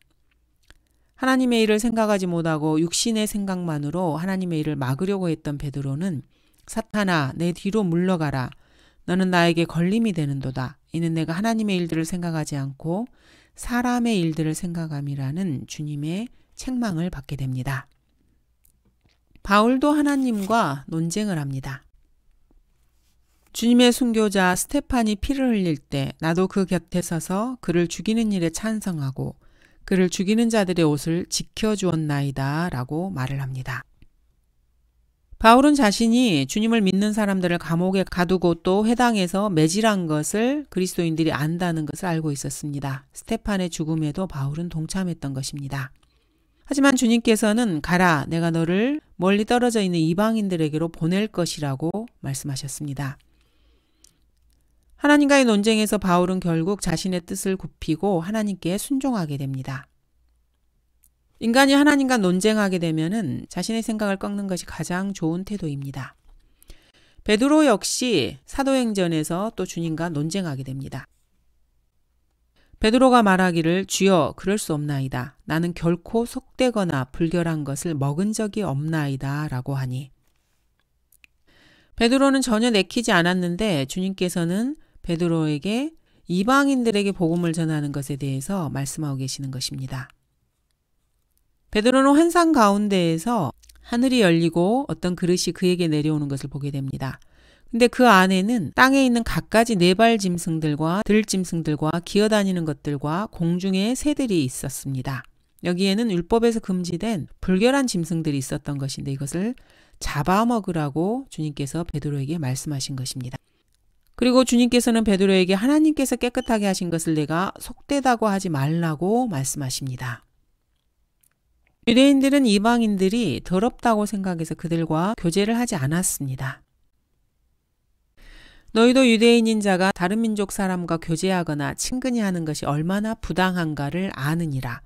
하나님의 일을 생각하지 못하고 육신의 생각만으로 하나님의 일을 막으려고 했던 베드로는 사탄아 내 뒤로 물러가라 너는 나에게 걸림이 되는도다 이는 내가 하나님의 일들을 생각하지 않고 사람의 일들을 생각함이라는 주님의 책망을 받게 됩니다. 바울도 하나님과 논쟁을 합니다. 주님의 순교자 스테판이 피를 흘릴 때 나도 그 곁에 서서 그를 죽이는 일에 찬성하고 그를 죽이는 자들의 옷을 지켜주었나이다 라고 말을 합니다. 바울은 자신이 주님을 믿는 사람들을 감옥에 가두고 또 회당에서 매질한 것을 그리스도인들이 안다는 것을 알고 있었습니다. 스테판의 죽음에도 바울은 동참했던 것입니다. 하지만 주님께서는 가라, 내가 너를 멀리 떨어져 있는 이방인들에게로 보낼 것이라고 말씀하셨습니다. 하나님과의 논쟁에서 바울은 결국 자신의 뜻을 굽히고 하나님께 순종하게 됩니다. 인간이 하나님과 논쟁하게 되면은 자신의 생각을 꺾는 것이 가장 좋은 태도입니다. 베드로 역시 사도행전에서 또 주님과 논쟁하게 됩니다. 베드로가 말하기를 주여 그럴 수 없나이다. 나는 결코 속되거나 불결한 것을 먹은 적이 없나이다. 라고 하니. 베드로는 전혀 내키지 않았는데 주님께서는 베드로에게 이방인들에게 복음을 전하는 것에 대해서 말씀하고 계시는 것입니다. 베드로는 환상 가운데에서 하늘이 열리고 어떤 그릇이 그에게 내려오는 것을 보게 됩니다. 근데 그 안에는 땅에 있는 갖가지 네발 짐승들과 들 짐승들과 기어다니는 것들과 공중의 새들이 있었습니다. 여기에는 율법에서 금지된 불결한 짐승들이 있었던 것인데 이것을 잡아먹으라고 주님께서 베드로에게 말씀하신 것입니다. 그리고 주님께서는 베드로에게 하나님께서 깨끗하게 하신 것을 내가 속되다고 하지 말라고 말씀하십니다. 유대인들은 이방인들이 더럽다고 생각해서 그들과 교제를 하지 않았습니다. 너희도 유대인인 자가 다른 민족 사람과 교제하거나 친근히 하는 것이 얼마나 부당한가를 아느니라.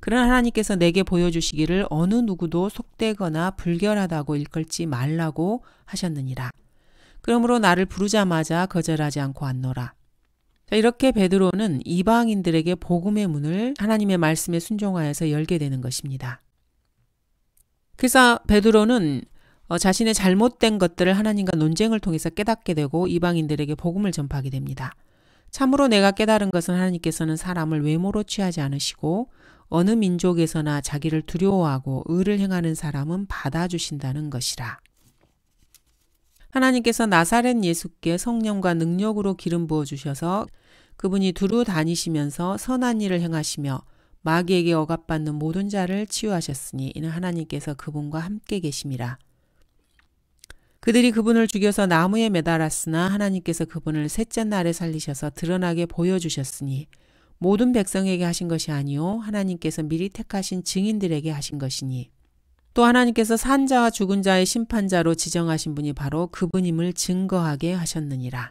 그런 하나님께서 내게 보여주시기를 어느 누구도 속되거나 불결하다고 일컬지 말라고 하셨느니라. 그러므로 나를 부르자마자 거절하지 않고 왔노라. 자, 이렇게 베드로는 이방인들에게 복음의 문을 하나님의 말씀에 순종하여서 열게 되는 것입니다. 그래서 베드로는 어, 자신의 잘못된 것들을 하나님과 논쟁을 통해서 깨닫게 되고 이방인들에게 복음을 전파하게 됩니다. 참으로 내가 깨달은 것은 하나님께서는 사람을 외모로 취하지 않으시고 어느 민족에서나 자기를 두려워하고 의를 행하는 사람은 받아주신다는 것이라. 하나님께서 나사렛 예수께 성령과 능력으로 기름 부어 주셔서 그분이 두루 다니시면서 선한 일을 행하시며 마귀에게 억압받는 모든 자를 치유하셨으니 이는 하나님께서 그분과 함께 계심이라. 그들이 그분을 죽여서 나무에 매달았으나 하나님께서 그분을 셋째 날에 살리셔서 드러나게 보여주셨으니 모든 백성에게 하신 것이 아니요 하나님께서 미리 택하신 증인들에게 하신 것이니 또 하나님께서 산자와 죽은 자의 심판자로 지정하신 분이 바로 그분임을 증거하게 하셨느니라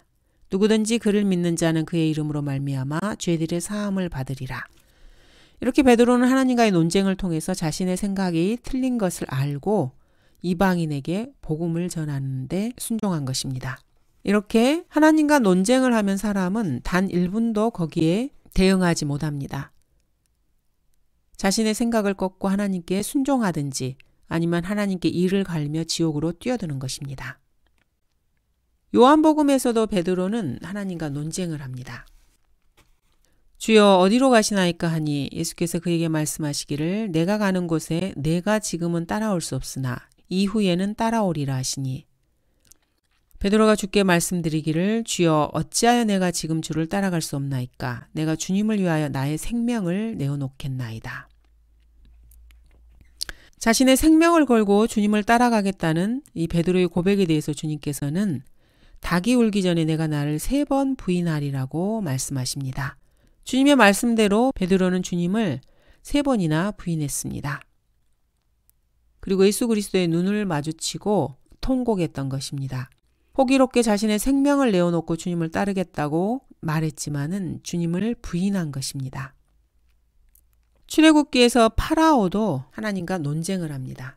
누구든지 그를 믿는 자는 그의 이름으로 말미암아 죄들의 사함을 받으리라 이렇게 베드로는 하나님과의 논쟁을 통해서 자신의 생각이 틀린 것을 알고 이방인에게 복음을 전하는데 순종한 것입니다. 이렇게 하나님과 논쟁을 하면 사람은 단 1분도 거기에 대응하지 못합니다. 자신의 생각을 꺾고 하나님께 순종하든지 아니면 하나님께 이를 갈며 지옥으로 뛰어드는 것입니다. 요한복음에서도 베드로는 하나님과 논쟁을 합니다. 주여 어디로 가시나이까 하니 예수께서 그에게 말씀하시기를 내가 가는 곳에 내가 지금은 따라올 수 없으나 이후에는 따라오리라 하시니 베드로가 주께 말씀드리기를 주여 어찌하여 내가 지금 주를 따라갈 수 없나이까 내가 주님을 위하여 나의 생명을 내어놓겠나이다. 자신의 생명을 걸고 주님을 따라가겠다는 이 베드로의 고백에 대해서 주님께서는 닭이 울기 전에 내가 나를 세 번 부인하리라고 말씀하십니다. 주님의 말씀대로 베드로는 주님을 세 번이나 부인했습니다. 그리고 예수 그리스도의 눈을 마주치고 통곡했던 것입니다. 호기롭게 자신의 생명을 내어놓고 주님을 따르겠다고 말했지만은 주님을 부인한 것입니다. 출애굽기에서 파라오도 하나님과 논쟁을 합니다.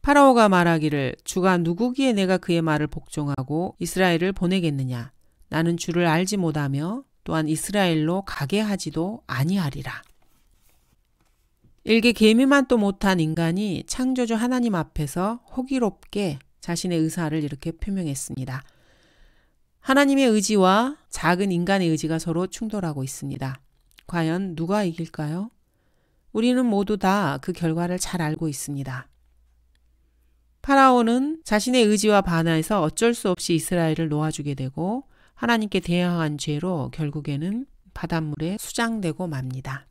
파라오가 말하기를 주가 누구기에 내가 그의 말을 복종하고 이스라엘을 보내겠느냐 나는 주를 알지 못하며 또한 이스라엘로 가게 하지도 아니하리라. 일개 개미만도 못한 인간이 창조주 하나님 앞에서 호기롭게 자신의 의사를 이렇게 표명했습니다. 하나님의 의지와 작은 인간의 의지가 서로 충돌하고 있습니다. 과연 누가 이길까요? 우리는 모두 다 그 결과를 잘 알고 있습니다. 파라오는 자신의 의지와 반하에서 어쩔 수 없이 이스라엘을 놓아주게 되고 하나님께 대항한 죄로 결국에는 바닷물에 수장되고 맙니다.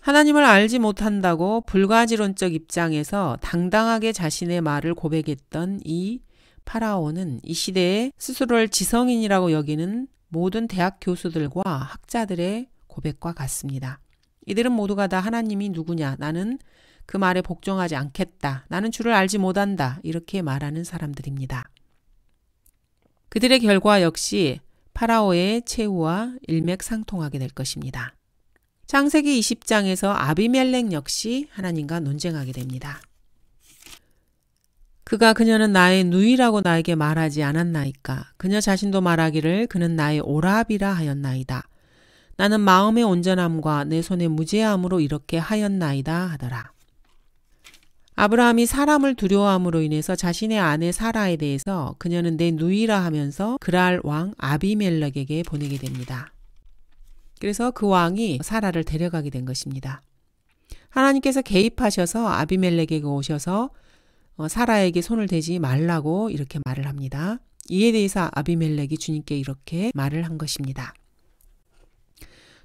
하나님을 알지 못한다고 불가지론적 입장에서 당당하게 자신의 말을 고백했던 이 파라오는 이 시대에 스스로를 지성인이라고 여기는 모든 대학 교수들과 학자들의 고백과 같습니다. 이들은 모두가 다 하나님이 누구냐, 나는 그 말에 복종하지 않겠다, 나는 주를 알지 못한다, 이렇게 말하는 사람들입니다. 그들의 결과 역시 파라오의 최후와 일맥상통하게 될 것입니다. 창세기 20장에서 아비멜렉 역시 하나님과 논쟁하게 됩니다. 그가 그녀는 나의 누이라고 나에게 말하지 않았나이까. 그녀 자신도 말하기를 그는 나의 오랍이라 하였나이다. 나는 마음의 온전함과 내 손의 무죄함으로 이렇게 하였나이다 하더라. 아브라함이 사람을 두려워함으로 인해서 자신의 아내 사라에 대해서 그녀는 내 누이라 하면서 그랄 왕 아비멜렉에게 보내게 됩니다. 그래서 그 왕이 사라를 데려가게 된 것입니다. 하나님께서 개입하셔서 아비멜렉에게 오셔서 어, 사라에게 손을 대지 말라고 이렇게 말을 합니다. 이에 대해서 아비멜렉이 주님께 이렇게 말을 한 것입니다.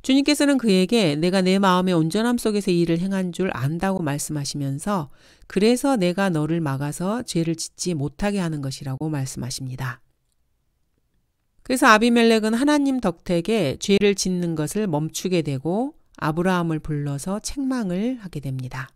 주님께서는 그에게 내가 내 마음의 온전함 속에서 일을 행한 줄 안다고 말씀하시면서 그래서 내가 너를 막아서 죄를 짓지 못하게 하는 것이라고 말씀하십니다. 그래서 아비멜렉은 하나님 덕택에 죄를 짓는 것을 멈추게 되고 아브라함을 불러서 책망을 하게 됩니다.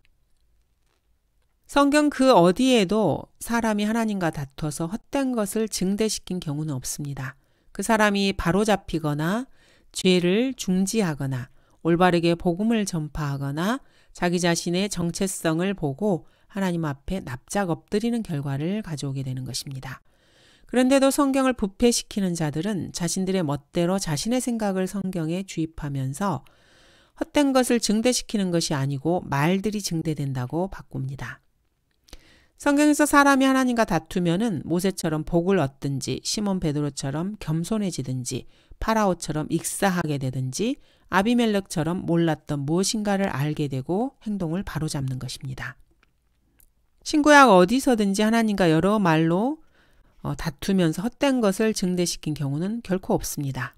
성경 그 어디에도 사람이 하나님과 다퉈서 헛된 것을 증대시킨 경우는 없습니다. 그 사람이 바로잡히거나 죄를 중지하거나 올바르게 복음을 전파하거나 자기 자신의 정체성을 보고 하나님 앞에 납작 엎드리는 결과를 가져오게 되는 것입니다. 그런데도 성경을 부패시키는 자들은 자신들의 멋대로 자신의 생각을 성경에 주입하면서 헛된 것을 증대시키는 것이 아니고 말들이 증대된다고 바꿉니다. 성경에서 사람이 하나님과 다투면은 모세처럼 복을 얻든지 시몬 베드로처럼 겸손해지든지 파라오처럼 익사하게 되든지 아비멜렉처럼 몰랐던 무엇인가를 알게 되고 행동을 바로잡는 것입니다. 신구약 어디서든지 하나님과 여러 말로 어, 다투면서 헛된 것을 증대시킨 경우는 결코 없습니다.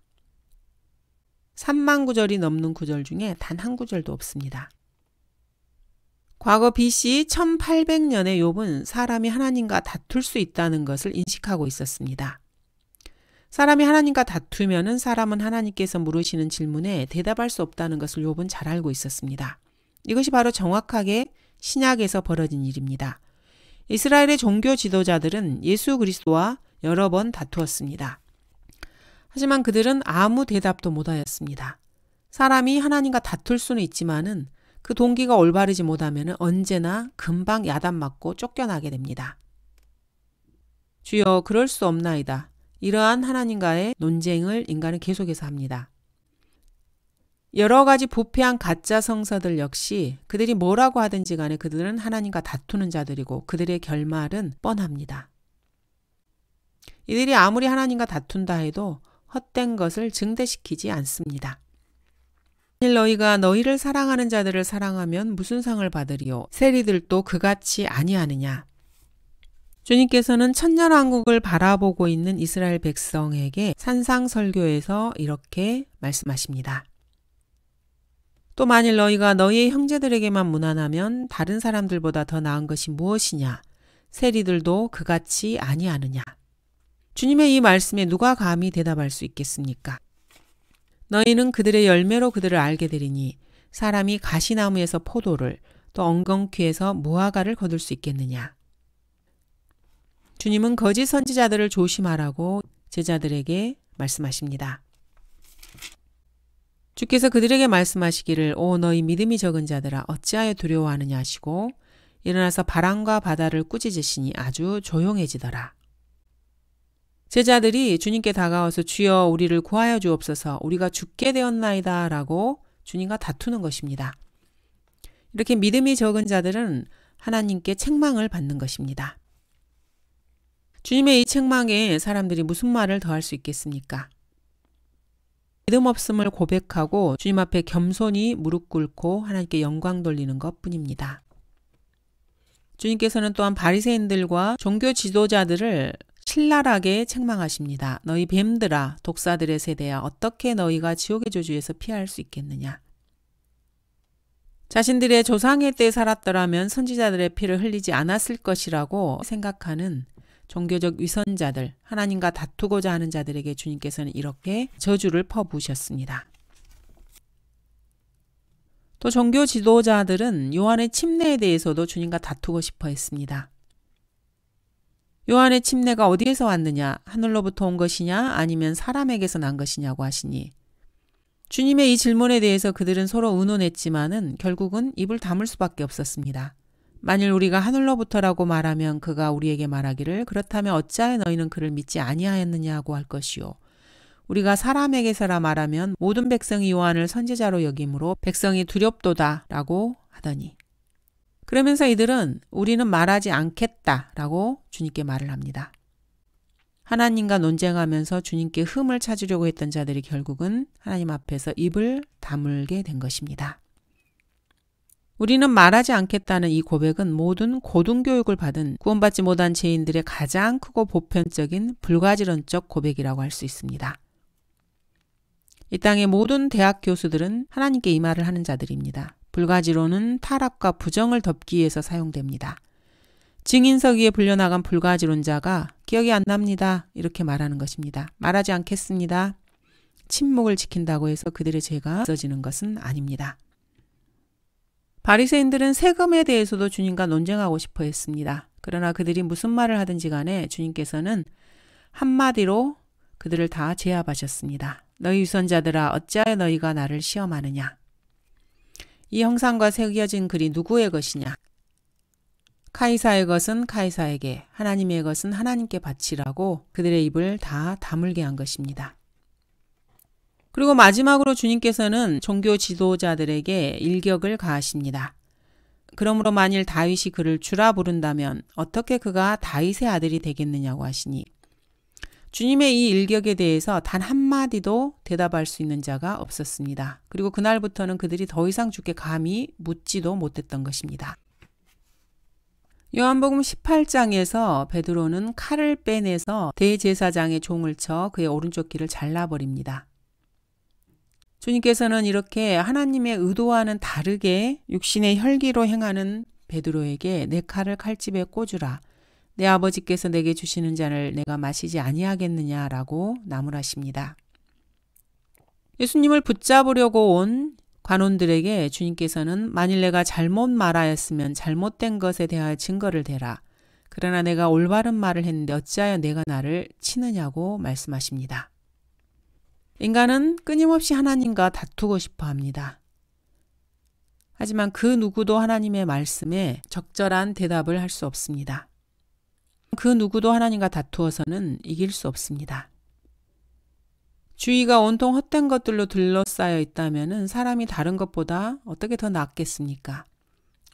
3만 구절이 넘는 구절 중에 단 한 구절도 없습니다. 과거 BC 1800년의 욥은 사람이 하나님과 다툴 수 있다는 것을 인식하고 있었습니다. 사람이 하나님과 다투면은 사람은 하나님께서 물으시는 질문에 대답할 수 없다는 것을 욥은 잘 알고 있었습니다. 이것이 바로 정확하게 신약에서 벌어진 일입니다. 이스라엘의 종교 지도자들은 예수 그리스도와 여러 번 다투었습니다. 하지만 그들은 아무 대답도 못하였습니다. 사람이 하나님과 다툴 수는 있지만은 그 동기가 올바르지 못하면 언제나 금방 야단 맞고 쫓겨나게 됩니다. 주여, 그럴 수 없나이다. 이러한 하나님과의 논쟁을 인간은 계속해서 합니다. 여러 가지 부패한 가짜 성서들 역시 그들이 뭐라고 하든지 간에 그들은 하나님과 다투는 자들이고 그들의 결말은 뻔합니다. 이들이 아무리 하나님과 다툰다 해도 헛된 것을 증대시키지 않습니다. 너희가 너희를 사랑하는 자들을 사랑하면 무슨 상을 받으리요? 세리들도 그같이 아니하느냐? 주님께서는 천년왕국을 바라보고 있는 이스라엘 백성에게 산상설교에서 이렇게 말씀하십니다. 또 만일 너희가 너희의 형제들에게만 무난하면 다른 사람들보다 더 나은 것이 무엇이냐? 세리들도 그같이 아니하느냐? 주님의 이 말씀에 누가 감히 대답할 수 있겠습니까? 너희는 그들의 열매로 그들을 알게 되리니 사람이 가시나무에서 포도를 또 엉겅퀴에서 무화과를 거둘 수 있겠느냐? 주님은 거짓 선지자들을 조심하라고 제자들에게 말씀하십니다. 주께서 그들에게 말씀하시기를 오 너희 믿음이 적은 자들아 어찌하여 두려워하느냐 하시고 일어나서 바람과 바다를 꾸짖으시니 아주 조용해지더라. 제자들이 주님께 다가와서 주여 우리를 구하여 주옵소서 우리가 죽게 되었나이다 라고 주님과 다투는 것입니다. 이렇게 믿음이 적은 자들은 하나님께 책망을 받는 것입니다. 주님의 이 책망에 사람들이 무슨 말을 더 할 수 있겠습니까? 믿음없음을 고백하고 주님 앞에 겸손히 무릎 꿇고 하나님께 영광 돌리는 것뿐입니다. 주님께서는 또한 바리새인들과 종교 지도자들을 신랄하게 책망하십니다. 너희 뱀들아 독사들의 세대야 어떻게 너희가 지옥의 저주에서 피할 수 있겠느냐. 자신들의 조상의 때 살았더라면 선지자들의 피를 흘리지 않았을 것이라고 생각하는 종교적 위선자들, 하나님과 다투고자 하는 자들에게 주님께서는 이렇게 저주를 퍼부으셨습니다. 또 종교 지도자들은 요한의 침례에 대해서도 주님과 다투고 싶어 했습니다. 요한의 침례가 어디에서 왔느냐, 하늘로부터 온 것이냐, 아니면 사람에게서 난 것이냐고 하시니, 주님의 이 질문에 대해서 그들은 서로 의논했지만은 결국은 입을 담을 수밖에 없었습니다. 만일 우리가 하늘로부터라고 말하면 그가 우리에게 말하기를 그렇다면 어찌하여 너희는 그를 믿지 아니하였느냐고 할 것이요. 우리가 사람에게서라 말하면 모든 백성이 요한을 선지자로 여김으로 백성이 두렵도다라고 하더니 그러면서 이들은 우리는 말하지 않겠다라고 주님께 말을 합니다. 하나님과 논쟁하면서 주님께 흠을 찾으려고 했던 자들이 결국은 하나님 앞에서 입을 다물게 된 것입니다. 우리는 말하지 않겠다는 이 고백은 모든 고등교육을 받은 구원받지 못한 죄인들의 가장 크고 보편적인 불가지런적 고백이라고 할 수 있습니다. 이 땅의 모든 대학 교수들은 하나님께 이 말을 하는 자들입니다. 불가지론은 타락과 부정을 덮기 위해서 사용됩니다. 증인석 위에 불려나간 불가지론자가 기억이 안 납니다. 이렇게 말하는 것입니다. 말하지 않겠습니다. 침묵을 지킨다고 해서 그들의 죄가 없어지는 것은 아닙니다. 바리새인들은 세금에 대해서도 주님과 논쟁하고 싶어 했습니다. 그러나 그들이 무슨 말을 하든지 간에 주님께서는 한마디로 그들을 다 제압하셨습니다. 너희 유선자들아 어찌하여 너희가 나를 시험하느냐. 이 형상과 새겨진 글이 누구의 것이냐. 카이사의 것은 카이사에게 하나님의 것은 하나님께 바치라고 그들의 입을 다 다물게 한 것입니다. 그리고 마지막으로 주님께서는 종교 지도자들에게 일격을 가하십니다. 그러므로 만일 다윗이 그를 주라 부른다면 어떻게 그가 다윗의 아들이 되겠느냐고 하시니 주님의 이 일격에 대해서 단 한마디도 대답할 수 있는 자가 없었습니다. 그리고 그날부터는 그들이 더 이상 주께 감히 묻지도 못했던 것입니다. 요한복음 18장에서 베드로는 칼을 빼내서 대제사장의 종을 쳐 그의 오른쪽 귀를 잘라버립니다. 주님께서는 이렇게 하나님의 의도와는 다르게 육신의 혈기로 행하는 베드로에게 내 칼을 칼집에 꽂으라. 내 아버지께서 내게 주시는 잔을 내가 마시지 아니하겠느냐라고 나무라십니다. 예수님을 붙잡으려고 온 관원들에게 주님께서는 만일 내가 잘못 말하였으면 잘못된 것에 대하여 증거를 대라. 그러나 내가 올바른 말을 했는데 어찌하여 내가 나를 치느냐고 말씀하십니다. 인간은 끊임없이 하나님과 다투고 싶어 합니다. 하지만 그 누구도 하나님의 말씀에 적절한 대답을 할 수 없습니다. 그 누구도 하나님과 다투어서는 이길 수 없습니다. 주위가 온통 헛된 것들로 둘러싸여 있다면 사람이 다른 것보다 어떻게 더 낫겠습니까?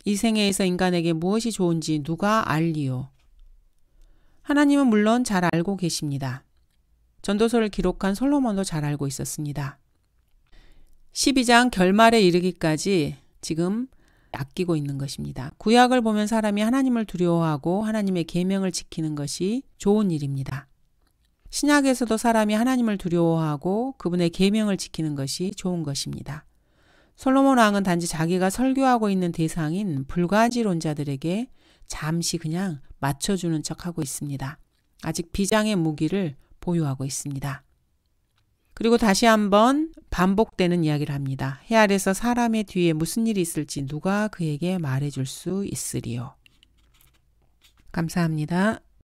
이 생애에서 인간에게 무엇이 좋은지 누가 알리요? 하나님은 물론 잘 알고 계십니다. 전도서를 기록한 솔로몬도 잘 알고 있었습니다. 12장 결말에 이르기까지 지금 아끼고 있는 것입니다. 구약을 보면 사람이 하나님을 두려워하고 하나님의 계명을 지키는 것이 좋은 일입니다. 신약에서도 사람이 하나님을 두려워하고 그분의 계명을 지키는 것이 좋은 것입니다. 솔로몬 왕은 단지 자기가 설교하고 있는 대상인 불가지론자들에게 잠시 그냥 맞춰주는 척하고 있습니다. 아직 비장의 무기를 보유하고 있습니다. 그리고 다시 한번 반복되는 이야기를 합니다. 해 아래서 사람의 뒤에 무슨 일이 있을지 누가 그에게 말해줄 수 있으리요. 감사합니다.